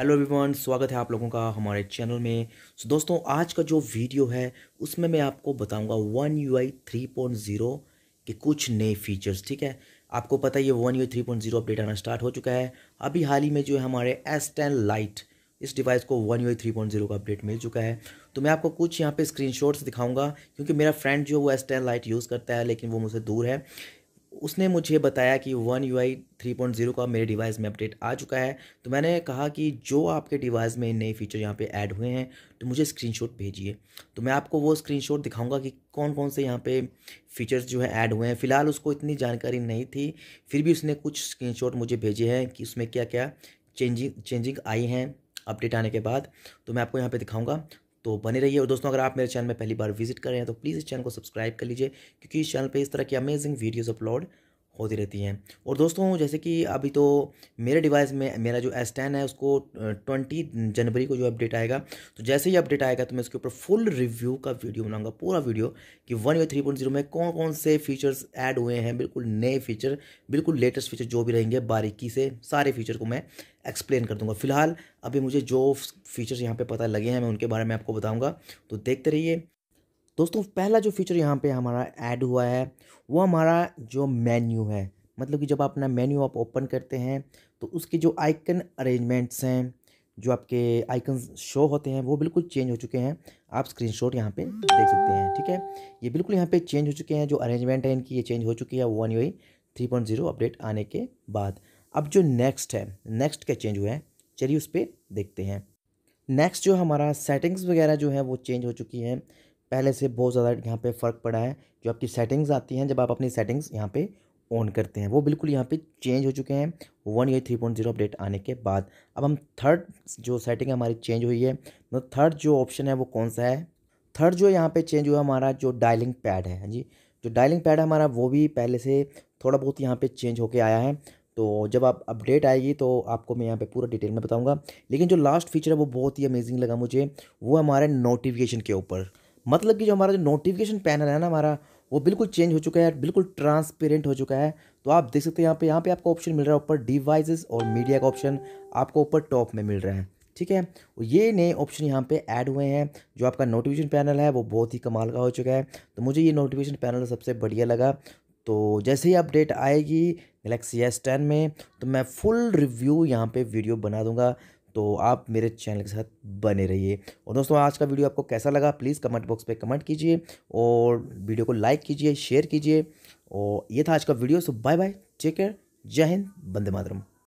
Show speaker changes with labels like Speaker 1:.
Speaker 1: hello everyone स्वागत है आप लोगों का हमारे चैनल में सो so, दोस्तों आज का जो वीडियो है उसमें मैं आपको बताऊंगा one U I three point zero के कुछ नए फीचर्स ठीक है आपको पता है ये one U three point zero update आना स्टार्ट हो चुका है अभी हाल ही में जो है हमारे एस टेन लाइट इस डिवाइस को one U three point zero का अपडेट मिल चुका है तो मैं आपको कुछ यहाँ पे स्क्रीनशॉट्स दिखाऊंगा क्योंकि मेरा फ्रेंड जो है वो एस टेन लाइट यूज़ करता है लेकिन वो मुझसे दूर है उसने मुझे बताया कि one U I three point zero का मेरे डिवाइस में अपडेट आ चुका है तो मैंने कहा कि जो आपके डिवाइस में नए फीचर यहाँ पे ऐड हुए हैं तो मुझे स्क्रीनशॉट भेजिए तो मैं आपको वो स्क्रीनशॉट दिखाऊंगा कि कौन कौन से यहाँ पे फीचर्स जो है ऐड हुए हैं फ़िलहाल उसको इतनी जानकारी नहीं थी फिर भी उसने कुछ स्क्रीन मुझे भेजे हैं कि उसमें क्या क्या चेंजिंग चेंजिंग आई हैं अपडेट आने के बाद तो मैं आपको यहाँ पे दिखाऊंगा तो बने रहिए और दोस्तों अगर आप मेरे चैनल में पहली बार विजिट कर रहे हैं तो प्लीज़ इस चैनल को सब्सक्राइब कर लीजिए क्योंकि इस चैनल पर इस तरह की अमेजिंग वीडियोज़ अपलोड होती रहती हैं और दोस्तों जैसे कि अभी तो मेरे डिवाइस में मेरा जो एस टेन है उसको ट्वेंटी जनवरी को जो अपडेट आएगा तो जैसे ही अपडेट आएगा तो मैं इसके ऊपर फुल रिव्यू का वीडियो बनाऊंगा पूरा वीडियो कि वन या थ्री पॉइंट जीरो में कौन कौन से फीचर्स ऐड हुए हैं बिल्कुल नए फीचर बिल्कुल लेटेस्ट फीचर जो भी रहेंगे बारीकी से सारे फीचर को मैं एक्सप्लेन कर दूंगा फिलहाल अभी मुझे जो फीचर्स यहाँ पर पता लगे हैं मैं उनके बारे में आपको बताऊँगा तो देखते रहिए दोस्तों पहला जो फीचर यहाँ पे हमारा ऐड हुआ है वो हमारा जो मेन्यू है मतलब कि जब अपना मेन्यू आप ओपन करते हैं तो उसके जो आइकन अरेंजमेंट्स हैं जो आपके आइकन शो होते हैं वो बिल्कुल चेंज हो चुके हैं आप स्क्रीन शॉट यहाँ पर देख सकते हैं ठीक है ये बिल्कुल यहाँ पर चेंज हो चुके हैं जो अरेंजमेंट है इनकी ये चेंज हो चुकी है one U three point zero update आने के बाद अब जो नेक्स्ट है नेक्स्ट क्या चेंज हुआ है चलिए उस पर देखते हैं नेक्स्ट जो हमारा सेटिंग्स वगैरह जो है वो चेंज हो चुकी हैं पहले से बहुत ज़्यादा यहाँ पे फ़र्क पड़ा है जो आपकी सेटिंग्स आती हैं जब आप अपनी सेटिंग्स यहाँ पे ऑन करते हैं वो बिल्कुल यहाँ पे चेंज हो चुके हैं वन या थ्री पॉइंट जीरो अपडेट आने के बाद अब हम थर्ड जो सेटिंग हमारी चेंज हुई है मतलब तो थर्ड जो ऑप्शन है वो कौन सा है थर्ड जो यहाँ पे चेंज हुआ हमारा जो डायलिंग पैड है हाँ जी जो डायलिंग पैड हमारा वो भी पहले से थोड़ा बहुत यहाँ पर चेंज होके आया है तो जब आप अपडेट आएगी तो आपको मैं यहाँ पे पूरा डिटेल में बताऊँगा लेकिन जो लास्ट फीचर है वो बहुत ही अमेजिंग लगा मुझे वो हमारे नोटिफिकेशन के ऊपर मतलब कि जो हमारा जो नोटिफिकेशन पैनल है ना हमारा वो बिल्कुल चेंज हो चुका है बिल्कुल ट्रांसपेरेंट हो चुका है तो आप देख सकते हैं यहाँ पे यहाँ पे आपको ऑप्शन मिल रहा है ऊपर डिवाइसेस और मीडिया का ऑप्शन आपको ऊपर टॉप में मिल रहा है ठीक है ये नए ऑप्शन यहाँ पे ऐड हुए हैं जो आपका नोटिफिकेशन पैनल है वो बहुत ही कमाल का हो चुका है तो मुझे ये नोटिफिकेशन पैनल सबसे बढ़िया लगा तो जैसे ही अपडेट आएगी गलेक्सी एस टेन में तो मैं फुल रिव्यू यहाँ पे वीडियो बना दूंगा तो आप मेरे चैनल के साथ बने रहिए और दोस्तों आज का वीडियो आपको कैसा लगा प्लीज़ कमेंट बॉक्स पे कमेंट कीजिए और वीडियो को लाइक कीजिए शेयर कीजिए और ये था आज का video so bye bye take care जय हिंद बंदे मातरम